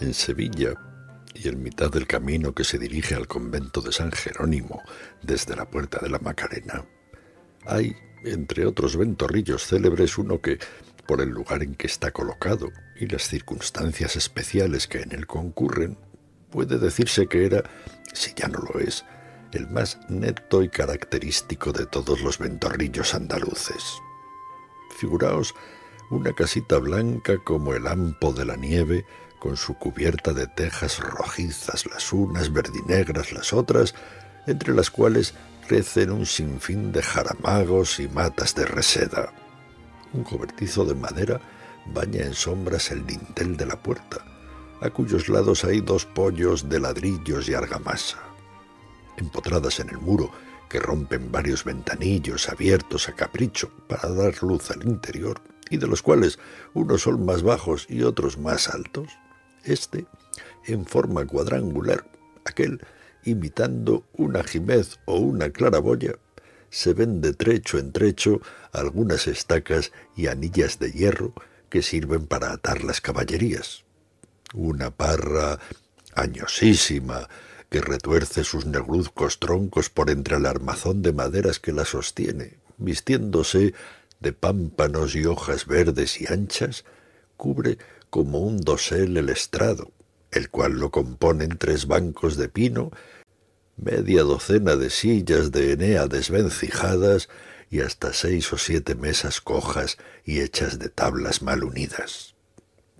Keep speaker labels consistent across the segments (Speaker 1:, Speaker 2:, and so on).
Speaker 1: en Sevilla y en mitad del camino que se dirige al convento de San Jerónimo desde la puerta de la Macarena, hay, entre otros ventorrillos célebres, uno que, por el lugar en que está colocado y las circunstancias especiales que en él concurren, puede decirse que era, si ya no lo es, el más neto y característico de todos los ventorrillos andaluces. Figuraos una casita blanca como el ampo de la nieve, con su cubierta de tejas rojizas las unas, verdinegras las otras, entre las cuales crecen un sinfín de jaramagos y matas de reseda. Un cobertizo de madera baña en sombras el dintel de la puerta, a cuyos lados hay dos pollos de ladrillos y argamasa. Empotradas en el muro, que rompen varios ventanillos abiertos a capricho para dar luz al interior, y de los cuales unos son más bajos y otros más altos, este en forma cuadrangular, aquel imitando una jimez o una claraboya, se ven de trecho en trecho algunas estacas y anillas de hierro que sirven para atar las caballerías. Una parra añosísima que retuerce sus negruzcos troncos por entre el armazón de maderas que la sostiene, vistiéndose de pámpanos y hojas verdes y anchas, cubre como un dosel el estrado, el cual lo componen tres bancos de pino, media docena de sillas de enea desvencijadas y hasta seis o siete mesas cojas y hechas de tablas mal unidas.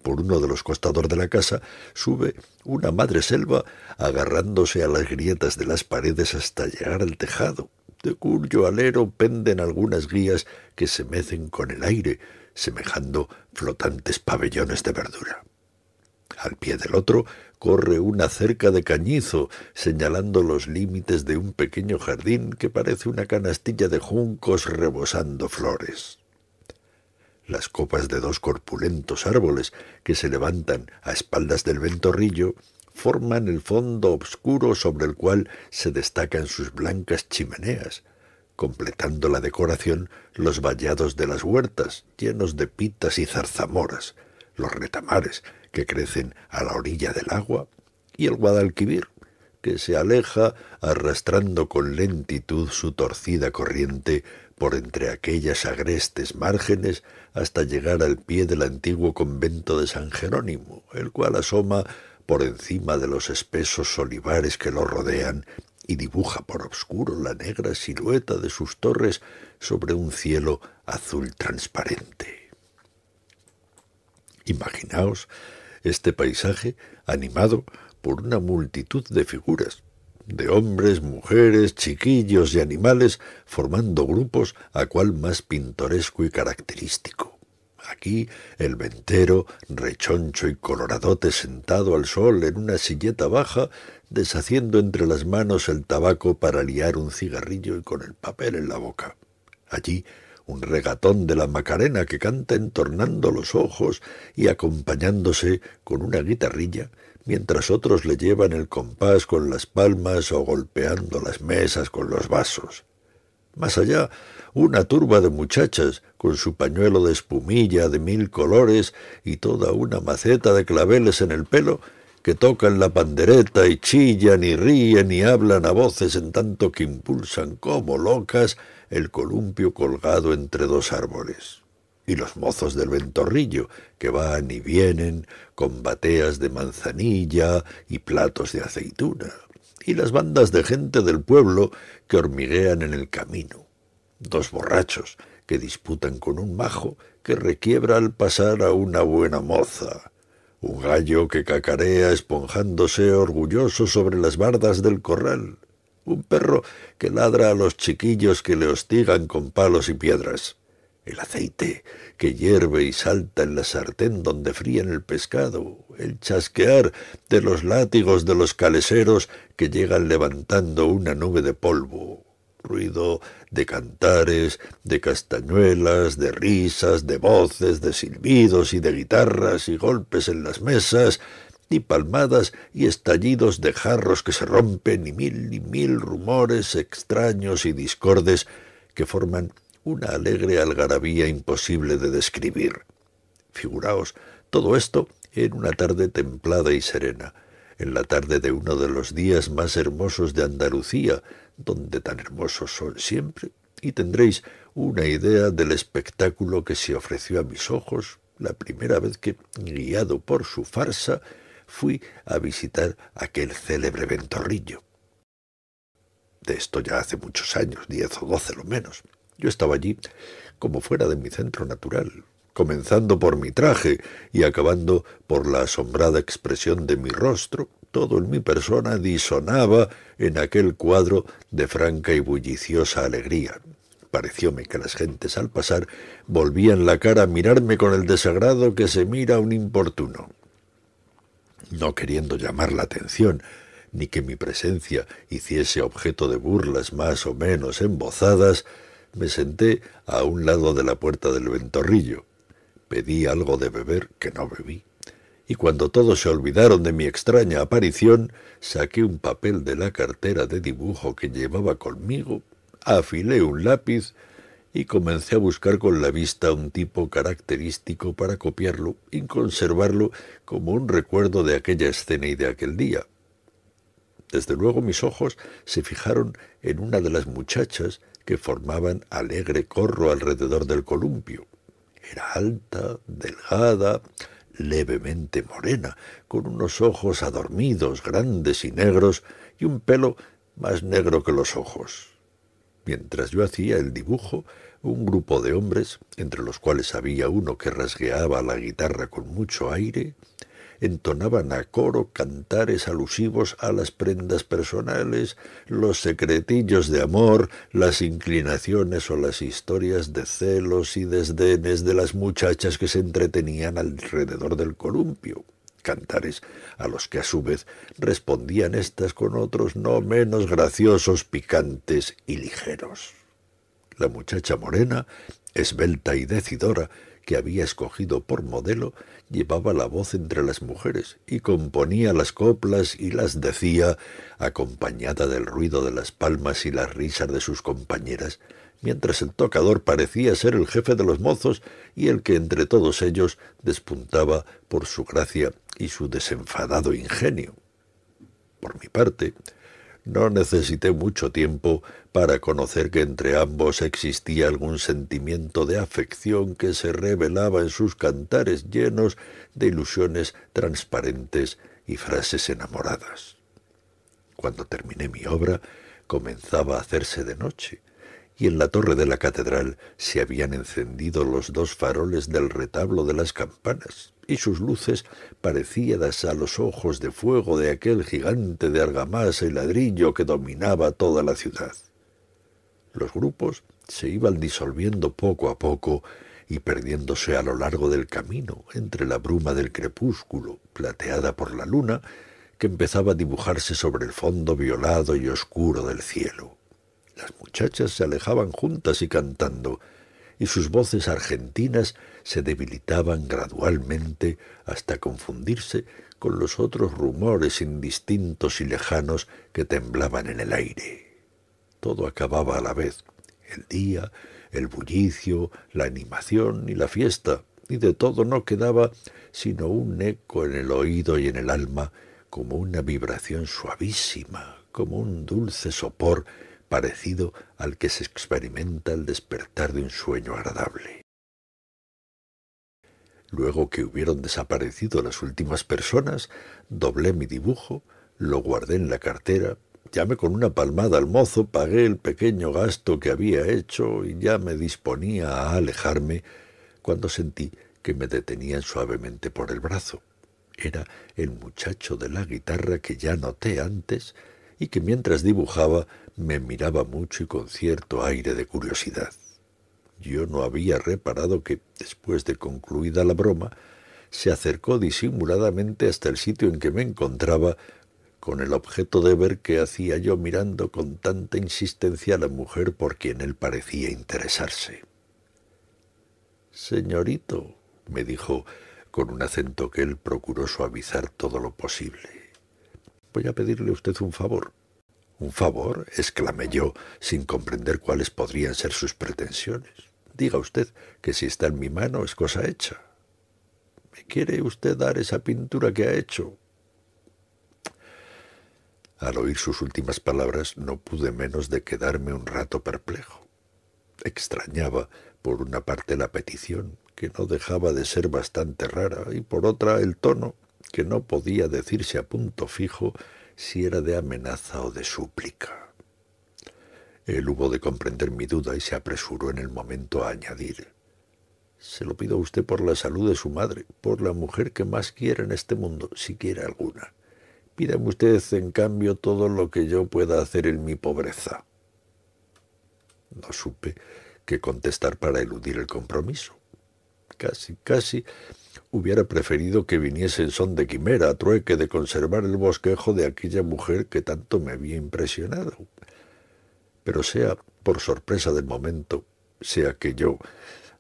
Speaker 1: Por uno de los costadores de la casa sube una madre selva agarrándose a las grietas de las paredes hasta llegar al tejado, de cuyo alero penden algunas guías que se mecen con el aire, semejando flotantes pabellones de verdura. Al pie del otro corre una cerca de cañizo, señalando los límites de un pequeño jardín que parece una canastilla de juncos rebosando flores. Las copas de dos corpulentos árboles que se levantan a espaldas del ventorrillo forman el fondo obscuro sobre el cual se destacan sus blancas chimeneas, completando la decoración los vallados de las huertas, llenos de pitas y zarzamoras, los retamares que crecen a la orilla del agua, y el Guadalquivir, que se aleja arrastrando con lentitud su torcida corriente por entre aquellas agrestes márgenes hasta llegar al pie del antiguo convento de San Jerónimo, el cual asoma por encima de los espesos olivares que lo rodean y dibuja por obscuro la negra silueta de sus torres sobre un cielo azul transparente. Imaginaos este paisaje animado por una multitud de figuras, de hombres, mujeres, chiquillos y animales, formando grupos a cual más pintoresco y característico. Aquí el ventero, rechoncho y coloradote sentado al sol en una silleta baja, deshaciendo entre las manos el tabaco para liar un cigarrillo y con el papel en la boca. Allí un regatón de la Macarena que canta entornando los ojos y acompañándose con una guitarrilla, mientras otros le llevan el compás con las palmas o golpeando las mesas con los vasos. Más allá, una turba de muchachas, con su pañuelo de espumilla de mil colores y toda una maceta de claveles en el pelo, que tocan la pandereta y chillan y ríen y hablan a voces en tanto que impulsan como locas el columpio colgado entre dos árboles. Y los mozos del ventorrillo, que van y vienen con bateas de manzanilla y platos de aceituna y las bandas de gente del pueblo que hormiguean en el camino. Dos borrachos que disputan con un majo que requiebra al pasar a una buena moza. Un gallo que cacarea esponjándose orgulloso sobre las bardas del corral. Un perro que ladra a los chiquillos que le hostigan con palos y piedras. El aceite que hierve y salta en la sartén donde fríen el pescado el chasquear de los látigos de los caleseros que llegan levantando una nube de polvo, ruido de cantares, de castañuelas, de risas, de voces, de silbidos y de guitarras y golpes en las mesas, y palmadas y estallidos de jarros que se rompen y mil y mil rumores extraños y discordes que forman una alegre algarabía imposible de describir. Figuraos todo esto en una tarde templada y serena, en la tarde de uno de los días más hermosos de Andalucía, donde tan hermosos son siempre, y tendréis una idea del espectáculo que se ofreció a mis ojos la primera vez que, guiado por su farsa, fui a visitar aquel célebre ventorrillo. De esto ya hace muchos años, diez o doce lo menos. Yo estaba allí como fuera de mi centro natural, comenzando por mi traje y acabando por la asombrada expresión de mi rostro, todo en mi persona disonaba en aquel cuadro de franca y bulliciosa alegría. Parecióme que las gentes al pasar volvían la cara a mirarme con el desagrado que se mira a un importuno. No queriendo llamar la atención, ni que mi presencia hiciese objeto de burlas más o menos embozadas, me senté a un lado de la puerta del ventorrillo, pedí algo de beber que no bebí, y cuando todos se olvidaron de mi extraña aparición, saqué un papel de la cartera de dibujo que llevaba conmigo, afilé un lápiz y comencé a buscar con la vista un tipo característico para copiarlo y conservarlo como un recuerdo de aquella escena y de aquel día. Desde luego mis ojos se fijaron en una de las muchachas que formaban alegre corro alrededor del columpio. Era alta, delgada, levemente morena, con unos ojos adormidos, grandes y negros, y un pelo más negro que los ojos. Mientras yo hacía el dibujo, un grupo de hombres, entre los cuales había uno que rasgueaba la guitarra con mucho aire, entonaban a coro cantares alusivos a las prendas personales, los secretillos de amor, las inclinaciones o las historias de celos y desdenes de las muchachas que se entretenían alrededor del columpio cantares, a los que a su vez respondían éstas con otros no menos graciosos, picantes y ligeros. La muchacha morena, esbelta y decidora, había escogido por modelo llevaba la voz entre las mujeres y componía las coplas y las decía, acompañada del ruido de las palmas y las risas de sus compañeras, mientras el tocador parecía ser el jefe de los mozos y el que entre todos ellos despuntaba por su gracia y su desenfadado ingenio. Por mi parte, no necesité mucho tiempo para conocer que entre ambos existía algún sentimiento de afección que se revelaba en sus cantares llenos de ilusiones transparentes y frases enamoradas. Cuando terminé mi obra, comenzaba a hacerse de noche, y en la torre de la catedral se habían encendido los dos faroles del retablo de las campanas y sus luces parecidas a los ojos de fuego de aquel gigante de argamasa y ladrillo que dominaba toda la ciudad. Los grupos se iban disolviendo poco a poco y perdiéndose a lo largo del camino entre la bruma del crepúsculo, plateada por la luna, que empezaba a dibujarse sobre el fondo violado y oscuro del cielo. Las muchachas se alejaban juntas y cantando, y sus voces argentinas se debilitaban gradualmente hasta confundirse con los otros rumores indistintos y lejanos que temblaban en el aire. Todo acababa a la vez, el día, el bullicio, la animación y la fiesta, y de todo no quedaba sino un eco en el oído y en el alma, como una vibración suavísima, como un dulce sopor parecido al que se experimenta al despertar de un sueño agradable. Luego que hubieron desaparecido las últimas personas, doblé mi dibujo, lo guardé en la cartera, llamé con una palmada al mozo, pagué el pequeño gasto que había hecho y ya me disponía a alejarme cuando sentí que me detenían suavemente por el brazo. Era el muchacho de la guitarra que ya noté antes y que mientras dibujaba me miraba mucho y con cierto aire de curiosidad. Yo no había reparado que, después de concluida la broma, se acercó disimuladamente hasta el sitio en que me encontraba con el objeto de ver qué hacía yo mirando con tanta insistencia a la mujer por quien él parecía interesarse. Señorito, me dijo, con un acento que él procuró suavizar todo lo posible. Voy a pedirle a usted un favor. ¿Un favor? exclamé yo, sin comprender cuáles podrían ser sus pretensiones. Diga usted que si está en mi mano es cosa hecha. ¿Me quiere usted dar esa pintura que ha hecho? Al oír sus últimas palabras no pude menos de quedarme un rato perplejo. Extrañaba, por una parte, la petición, que no dejaba de ser bastante rara, y por otra, el tono, que no podía decirse a punto fijo si era de amenaza o de súplica. Él hubo de comprender mi duda y se apresuró en el momento a añadir Se lo pido a usted por la salud de su madre, por la mujer que más quiera en este mundo, si quiere alguna. Pídame usted, en cambio, todo lo que yo pueda hacer en mi pobreza. No supe qué contestar para eludir el compromiso. Casi, casi hubiera preferido que viniese en son de quimera, a trueque de conservar el bosquejo de aquella mujer que tanto me había impresionado. Pero sea por sorpresa del momento, sea que yo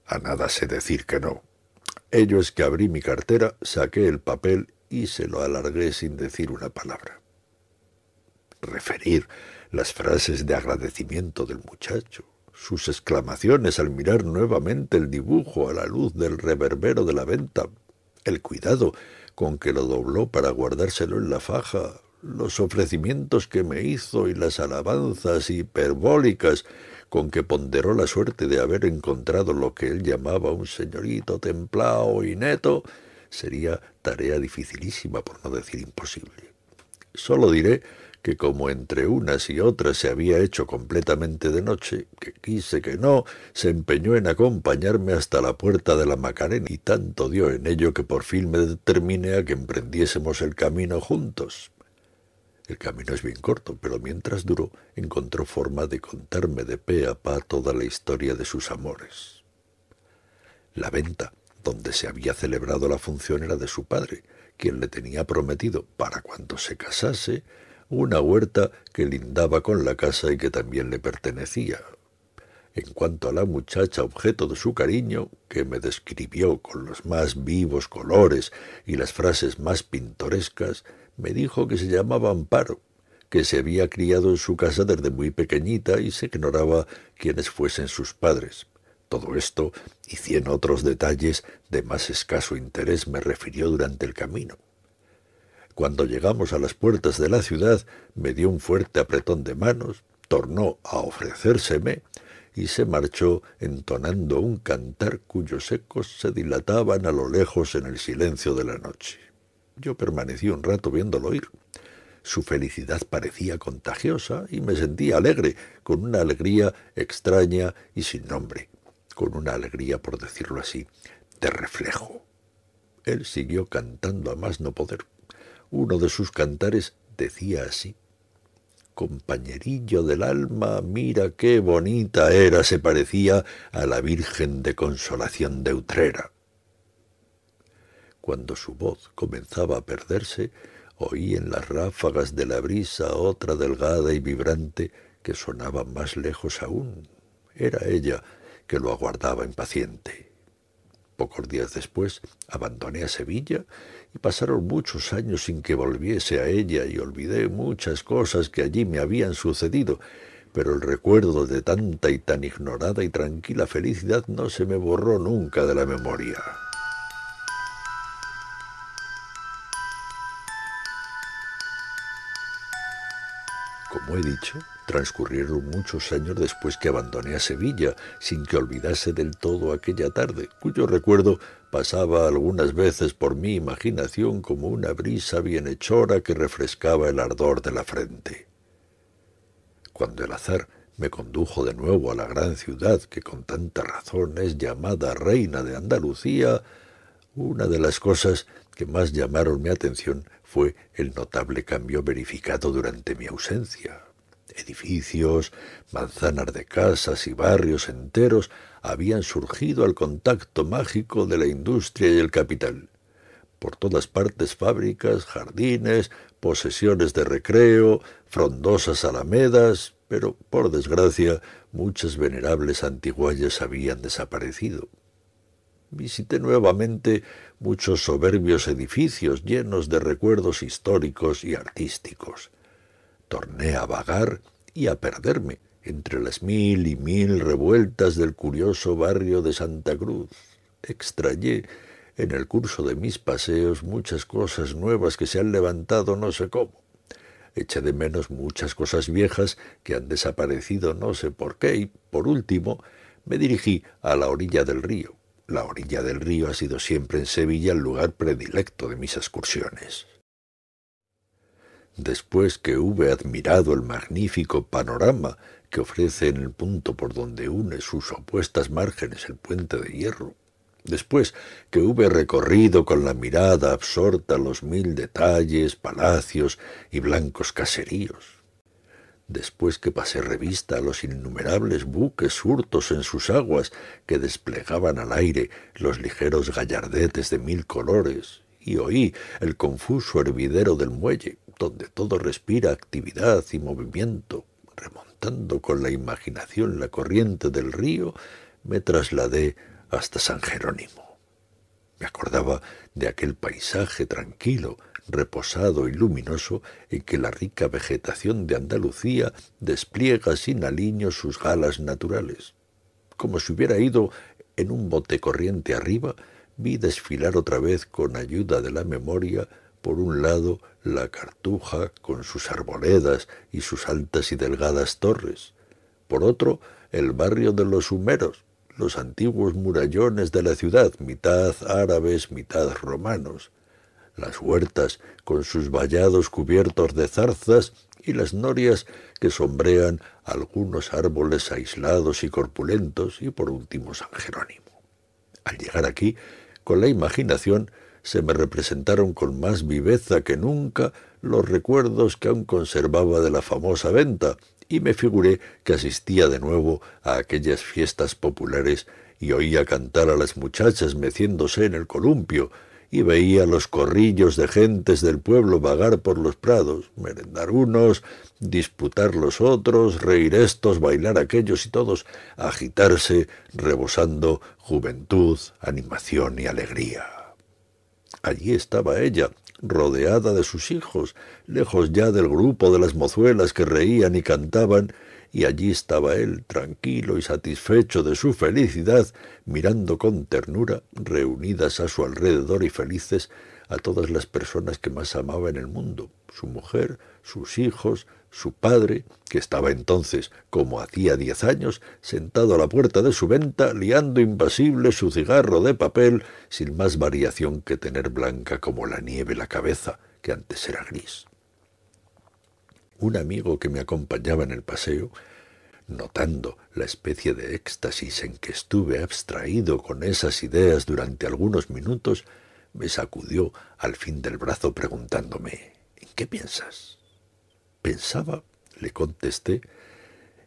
Speaker 1: a nada sé decir que no. Ello es que abrí mi cartera, saqué el papel y se lo alargué sin decir una palabra. Referir las frases de agradecimiento del muchacho, sus exclamaciones al mirar nuevamente el dibujo a la luz del reverbero de la venta, el cuidado con que lo dobló para guardárselo en la faja, los ofrecimientos que me hizo y las alabanzas hiperbólicas con que ponderó la suerte de haber encontrado lo que él llamaba un señorito templado y neto, sería tarea dificilísima, por no decir imposible. Solo diré que como entre unas y otras se había hecho completamente de noche, que quise que no, se empeñó en acompañarme hasta la puerta de la Macarena y tanto dio en ello que por fin me determiné a que emprendiésemos el camino juntos. El camino es bien corto, pero mientras duró encontró forma de contarme de pe a pa toda la historia de sus amores. La venta donde se había celebrado la función era de su padre, quien le tenía prometido, para cuando se casase, una huerta que lindaba con la casa y que también le pertenecía. En cuanto a la muchacha objeto de su cariño, que me describió con los más vivos colores y las frases más pintorescas, me dijo que se llamaba Amparo, que se había criado en su casa desde muy pequeñita y se ignoraba quiénes fuesen sus padres. Todo esto y cien otros detalles de más escaso interés me refirió durante el camino. Cuando llegamos a las puertas de la ciudad, me dio un fuerte apretón de manos, tornó a ofrecérseme y se marchó entonando un cantar cuyos ecos se dilataban a lo lejos en el silencio de la noche. Yo permanecí un rato viéndolo ir. Su felicidad parecía contagiosa y me sentía alegre, con una alegría extraña y sin nombre, con una alegría, por decirlo así, de reflejo. Él siguió cantando a más no poder. Uno de sus cantares decía así, Compañerillo del alma, mira qué bonita era, se parecía a la Virgen de Consolación de Utrera. Cuando su voz comenzaba a perderse, oí en las ráfagas de la brisa otra delgada y vibrante que sonaba más lejos aún. Era ella que lo aguardaba impaciente. Pocos días después abandoné a Sevilla y pasaron muchos años sin que volviese a ella y olvidé muchas cosas que allí me habían sucedido, pero el recuerdo de tanta y tan ignorada y tranquila felicidad no se me borró nunca de la memoria. Como he dicho, Transcurrieron muchos años después que abandoné a Sevilla, sin que olvidase del todo aquella tarde, cuyo recuerdo pasaba algunas veces por mi imaginación como una brisa bienhechora que refrescaba el ardor de la frente. Cuando el azar me condujo de nuevo a la gran ciudad que con tanta razón es llamada reina de Andalucía, una de las cosas que más llamaron mi atención fue el notable cambio verificado durante mi ausencia. Edificios, manzanas de casas y barrios enteros habían surgido al contacto mágico de la industria y el capital. Por todas partes fábricas, jardines, posesiones de recreo, frondosas alamedas, pero por desgracia muchas venerables antiguallas habían desaparecido. Visité nuevamente muchos soberbios edificios llenos de recuerdos históricos y artísticos torné a vagar y a perderme entre las mil y mil revueltas del curioso barrio de Santa Cruz. Extrayé en el curso de mis paseos muchas cosas nuevas que se han levantado no sé cómo. Eché de menos muchas cosas viejas que han desaparecido no sé por qué y, por último, me dirigí a la orilla del río. La orilla del río ha sido siempre en Sevilla el lugar predilecto de mis excursiones después que hube admirado el magnífico panorama que ofrece en el punto por donde une sus opuestas márgenes el puente de hierro, después que hube recorrido con la mirada absorta los mil detalles, palacios y blancos caseríos, después que pasé revista a los innumerables buques surtos en sus aguas que desplegaban al aire los ligeros gallardetes de mil colores y oí el confuso hervidero del muelle, donde todo respira actividad y movimiento, remontando con la imaginación la corriente del río, me trasladé hasta San Jerónimo. Me acordaba de aquel paisaje tranquilo, reposado y luminoso en que la rica vegetación de Andalucía despliega sin aliño sus galas naturales. Como si hubiera ido en un bote corriente arriba, vi desfilar otra vez con ayuda de la memoria por un lado la Cartuja con sus arboledas y sus altas y delgadas torres, por otro el barrio de los Humeros, los antiguos murallones de la ciudad, mitad árabes, mitad romanos, las huertas con sus vallados cubiertos de zarzas y las norias que sombrean algunos árboles aislados y corpulentos y por último San Jerónimo. Al llegar aquí, con la imaginación se me representaron con más viveza que nunca los recuerdos que aún conservaba de la famosa venta, y me figuré que asistía de nuevo a aquellas fiestas populares y oía cantar a las muchachas meciéndose en el columpio, y veía los corrillos de gentes del pueblo vagar por los prados, merendar unos, disputar los otros, reír estos, bailar aquellos y todos, agitarse, rebosando juventud, animación y alegría. Allí estaba ella, rodeada de sus hijos, lejos ya del grupo de las mozuelas que reían y cantaban, y allí estaba él, tranquilo y satisfecho de su felicidad, mirando con ternura, reunidas a su alrededor y felices, a todas las personas que más amaba en el mundo, su mujer, sus hijos, su padre, que estaba entonces, como hacía diez años, sentado a la puerta de su venta, liando impasible su cigarro de papel, sin más variación que tener blanca como la nieve la cabeza, que antes era gris. Un amigo que me acompañaba en el paseo, notando la especie de éxtasis en que estuve abstraído con esas ideas durante algunos minutos, me sacudió al fin del brazo preguntándome ¿En qué piensas? Pensaba, le contesté,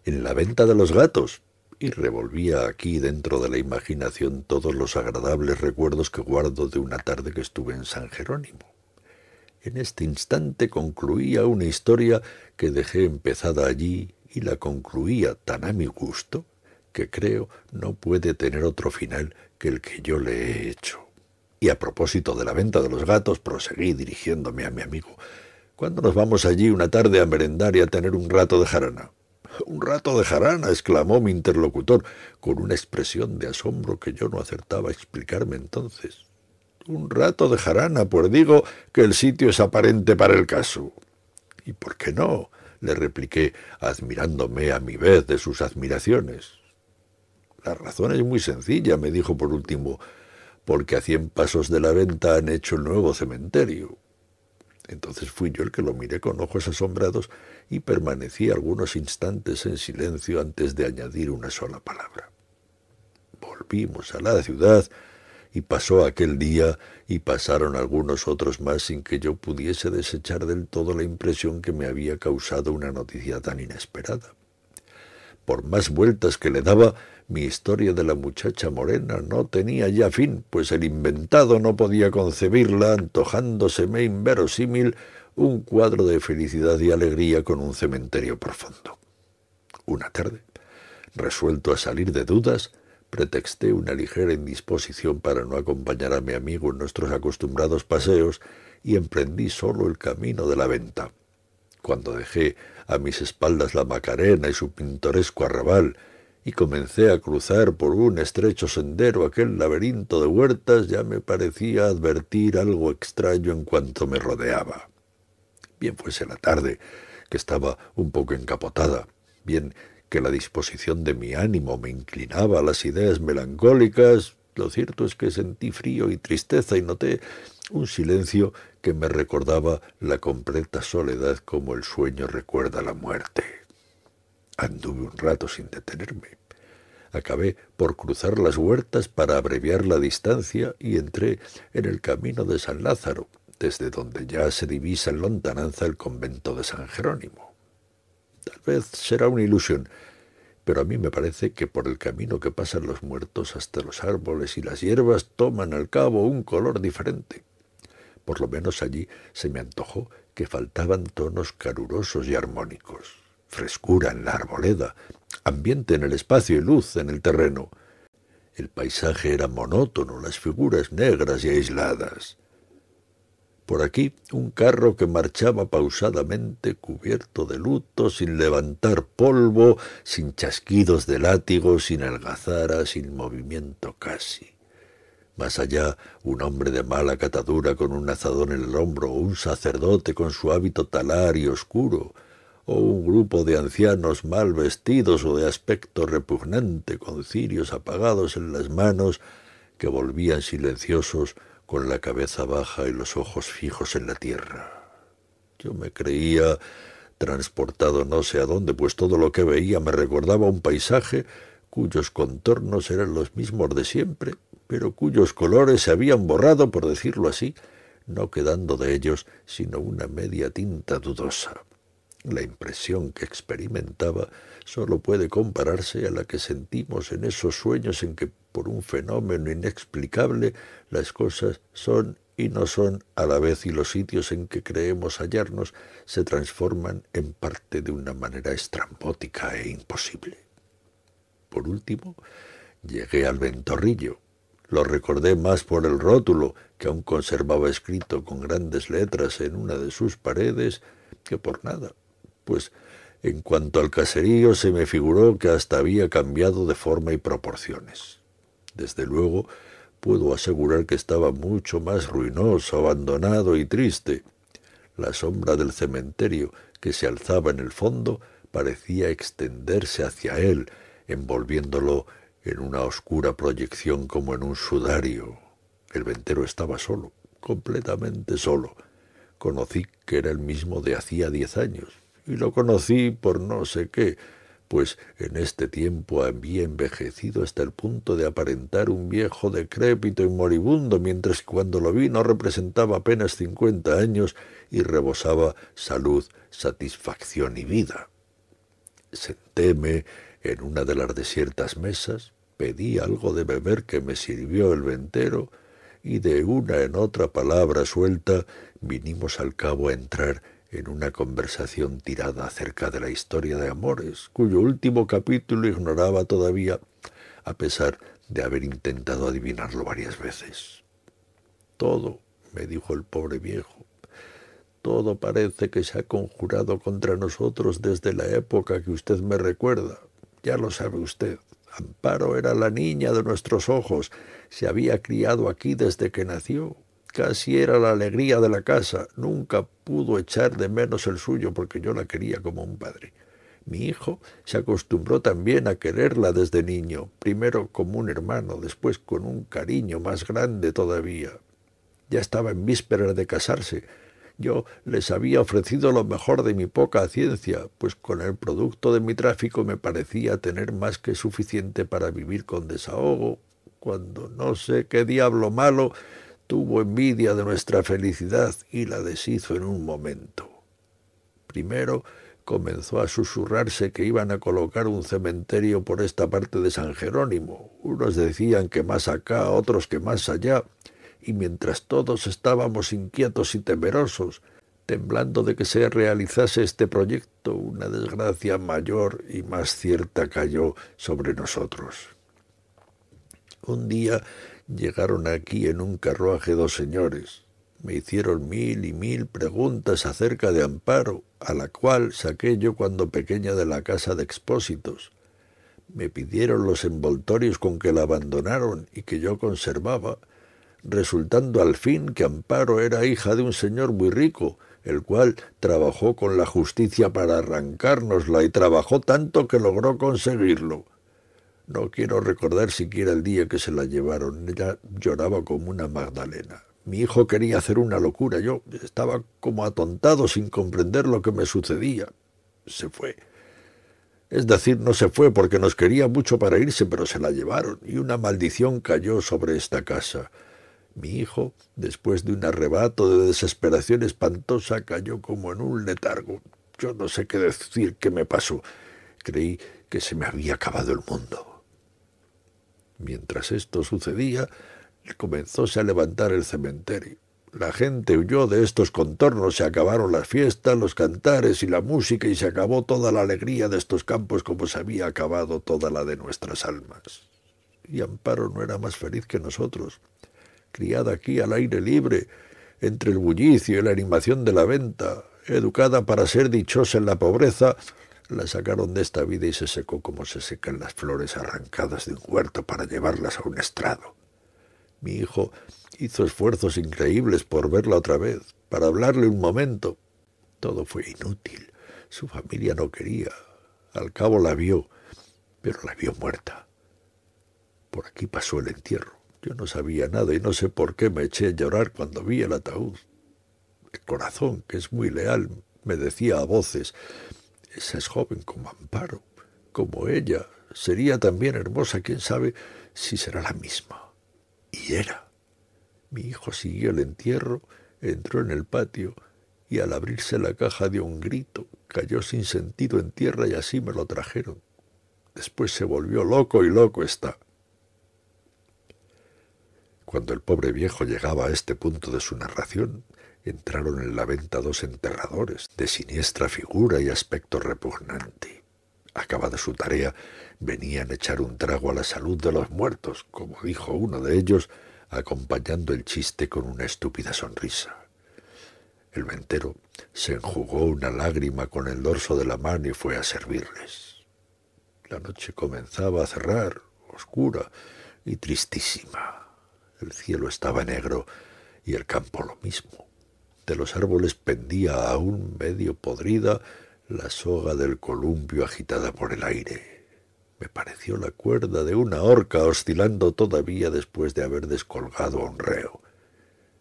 Speaker 1: en la venta de los gatos, y revolvía aquí dentro de la imaginación todos los agradables recuerdos que guardo de una tarde que estuve en San Jerónimo. En este instante concluía una historia que dejé empezada allí y la concluía tan a mi gusto que creo no puede tener otro final que el que yo le he hecho. Y a propósito de la venta de los gatos, proseguí dirigiéndome a mi amigo. ¿Cuándo nos vamos allí una tarde a merendar y a tener un rato de jarana? Un rato de jarana, exclamó mi interlocutor, con una expresión de asombro que yo no acertaba a explicarme entonces. Un rato de jarana, pues digo que el sitio es aparente para el caso. ¿Y por qué no? le repliqué, admirándome a mi vez de sus admiraciones. La razón es muy sencilla, me dijo por último, porque a cien pasos de la venta han hecho el nuevo cementerio. Entonces fui yo el que lo miré con ojos asombrados y permanecí algunos instantes en silencio antes de añadir una sola palabra. Volvimos a la ciudad y pasó aquel día y pasaron algunos otros más sin que yo pudiese desechar del todo la impresión que me había causado una noticia tan inesperada. Por más vueltas que le daba, mi historia de la muchacha morena no tenía ya fin, pues el inventado no podía concebirla, antojándoseme inverosímil un cuadro de felicidad y alegría con un cementerio profundo. Una tarde, resuelto a salir de dudas, pretexté una ligera indisposición para no acompañar a mi amigo en nuestros acostumbrados paseos y emprendí solo el camino de la venta. Cuando dejé a mis espaldas la Macarena y su pintoresco arrabal, y comencé a cruzar por un estrecho sendero aquel laberinto de huertas, ya me parecía advertir algo extraño en cuanto me rodeaba. Bien fuese la tarde, que estaba un poco encapotada, bien que la disposición de mi ánimo me inclinaba a las ideas melancólicas, lo cierto es que sentí frío y tristeza y noté un silencio que me recordaba la completa soledad como el sueño recuerda la muerte. Anduve un rato sin detenerme. Acabé por cruzar las huertas para abreviar la distancia y entré en el camino de San Lázaro, desde donde ya se divisa en lontananza el convento de San Jerónimo. Tal vez será una ilusión, pero a mí me parece que por el camino que pasan los muertos hasta los árboles y las hierbas toman al cabo un color diferente. Por lo menos allí se me antojó que faltaban tonos carurosos y armónicos frescura en la arboleda, ambiente en el espacio y luz en el terreno. El paisaje era monótono, las figuras negras y aisladas. Por aquí un carro que marchaba pausadamente cubierto de luto, sin levantar polvo, sin chasquidos de látigo, sin algazara, sin movimiento casi. Más allá, un hombre de mala catadura con un azadón en el hombro, un sacerdote con su hábito talar y oscuro, o un grupo de ancianos mal vestidos o de aspecto repugnante con cirios apagados en las manos que volvían silenciosos con la cabeza baja y los ojos fijos en la tierra. Yo me creía transportado no sé a dónde, pues todo lo que veía me recordaba un paisaje cuyos contornos eran los mismos de siempre, pero cuyos colores se habían borrado, por decirlo así, no quedando de ellos sino una media tinta dudosa. La impresión que experimentaba solo puede compararse a la que sentimos en esos sueños en que, por un fenómeno inexplicable, las cosas son y no son a la vez y los sitios en que creemos hallarnos se transforman en parte de una manera estrambótica e imposible. Por último, llegué al ventorrillo. Lo recordé más por el rótulo que aún conservaba escrito con grandes letras en una de sus paredes que por nada pues en cuanto al caserío se me figuró que hasta había cambiado de forma y proporciones. Desde luego, puedo asegurar que estaba mucho más ruinoso, abandonado y triste. La sombra del cementerio, que se alzaba en el fondo, parecía extenderse hacia él, envolviéndolo en una oscura proyección como en un sudario. El ventero estaba solo, completamente solo. Conocí que era el mismo de hacía diez años y lo conocí por no sé qué, pues en este tiempo había envejecido hasta el punto de aparentar un viejo decrépito y moribundo, mientras que cuando lo vi no representaba apenas cincuenta años y rebosaba salud, satisfacción y vida. Sentéme en una de las desiertas mesas, pedí algo de beber que me sirvió el ventero, y de una en otra palabra suelta vinimos al cabo a entrar en una conversación tirada acerca de la historia de amores, cuyo último capítulo ignoraba todavía, a pesar de haber intentado adivinarlo varias veces. Todo, me dijo el pobre viejo, todo parece que se ha conjurado contra nosotros desde la época que usted me recuerda. Ya lo sabe usted. Amparo era la niña de nuestros ojos, se había criado aquí desde que nació, Casi era la alegría de la casa. Nunca pudo echar de menos el suyo porque yo la quería como un padre. Mi hijo se acostumbró también a quererla desde niño, primero como un hermano, después con un cariño más grande todavía. Ya estaba en vísperas de casarse. Yo les había ofrecido lo mejor de mi poca ciencia, pues con el producto de mi tráfico me parecía tener más que suficiente para vivir con desahogo, cuando no sé qué diablo malo tuvo envidia de nuestra felicidad y la deshizo en un momento. Primero comenzó a susurrarse que iban a colocar un cementerio por esta parte de San Jerónimo. Unos decían que más acá, otros que más allá, y mientras todos estábamos inquietos y temerosos, temblando de que se realizase este proyecto, una desgracia mayor y más cierta cayó sobre nosotros. Un día Llegaron aquí en un carruaje dos señores. Me hicieron mil y mil preguntas acerca de Amparo, a la cual saqué yo cuando pequeña de la casa de expósitos. Me pidieron los envoltorios con que la abandonaron y que yo conservaba, resultando al fin que Amparo era hija de un señor muy rico, el cual trabajó con la justicia para arrancárnosla y trabajó tanto que logró conseguirlo. No quiero recordar siquiera el día que se la llevaron. Ella lloraba como una Magdalena. Mi hijo quería hacer una locura. Yo estaba como atontado sin comprender lo que me sucedía. Se fue. Es decir, no se fue porque nos quería mucho para irse, pero se la llevaron y una maldición cayó sobre esta casa. Mi hijo, después de un arrebato de desesperación espantosa, cayó como en un letargo. Yo no sé qué decir qué me pasó. Creí que se me había acabado el mundo. Mientras esto sucedía, comenzóse a levantar el cementerio. La gente huyó de estos contornos, se acabaron las fiestas, los cantares y la música, y se acabó toda la alegría de estos campos como se había acabado toda la de nuestras almas. Y Amparo no era más feliz que nosotros, criada aquí al aire libre, entre el bullicio y la animación de la venta, educada para ser dichosa en la pobreza, la sacaron de esta vida y se secó como se secan las flores arrancadas de un huerto para llevarlas a un estrado. Mi hijo hizo esfuerzos increíbles por verla otra vez, para hablarle un momento. Todo fue inútil. Su familia no quería. Al cabo la vio, pero la vio muerta. Por aquí pasó el entierro. Yo no sabía nada y no sé por qué me eché a llorar cuando vi el ataúd. El corazón, que es muy leal, me decía a voces, esa es joven como Amparo, como ella. Sería también hermosa, quién sabe si será la misma. Y era. Mi hijo siguió el entierro, entró en el patio y al abrirse la caja dio un grito, cayó sin sentido en tierra y así me lo trajeron. Después se volvió loco y loco está. Cuando el pobre viejo llegaba a este punto de su narración, entraron en la venta dos enterradores, de siniestra figura y aspecto repugnante. Acabada su tarea, venían a echar un trago a la salud de los muertos, como dijo uno de ellos, acompañando el chiste con una estúpida sonrisa. El ventero se enjugó una lágrima con el dorso de la mano y fue a servirles. La noche comenzaba a cerrar, oscura y tristísima. El cielo estaba negro y el campo lo mismo. De los árboles pendía aún medio podrida la soga del columpio agitada por el aire. Me pareció la cuerda de una horca oscilando todavía después de haber descolgado a un reo.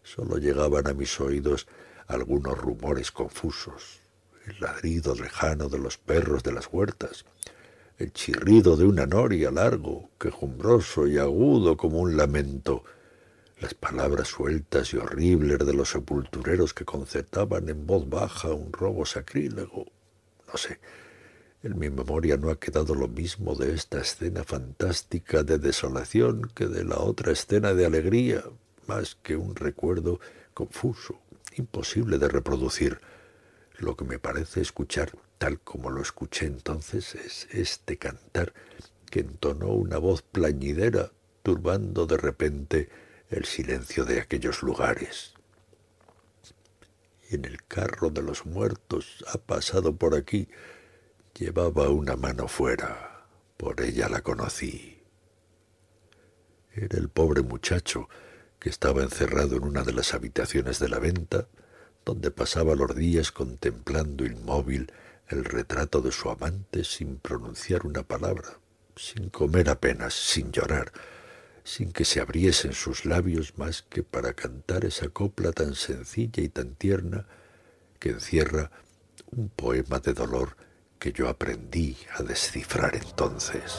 Speaker 1: Sólo llegaban a mis oídos algunos rumores confusos, el ladrido lejano de los perros de las huertas, el chirrido de una noria largo, quejumbroso y agudo como un lamento, las palabras sueltas y horribles de los sepultureros que concertaban en voz baja un robo sacrílego. No sé, en mi memoria no ha quedado lo mismo de esta escena fantástica de desolación que de la otra escena de alegría, más que un recuerdo confuso, imposible de reproducir. Lo que me parece escuchar, tal como lo escuché entonces, es este cantar que entonó una voz plañidera, turbando de repente el silencio de aquellos lugares. En el carro de los muertos ha pasado por aquí. Llevaba una mano fuera. Por ella la conocí. Era el pobre muchacho que estaba encerrado en una de las habitaciones de la venta, donde pasaba los días contemplando inmóvil el retrato de su amante sin pronunciar una palabra, sin comer apenas, sin llorar, sin que se abriesen sus labios más que para cantar esa copla tan sencilla y tan tierna que encierra un poema de dolor que yo aprendí a descifrar entonces.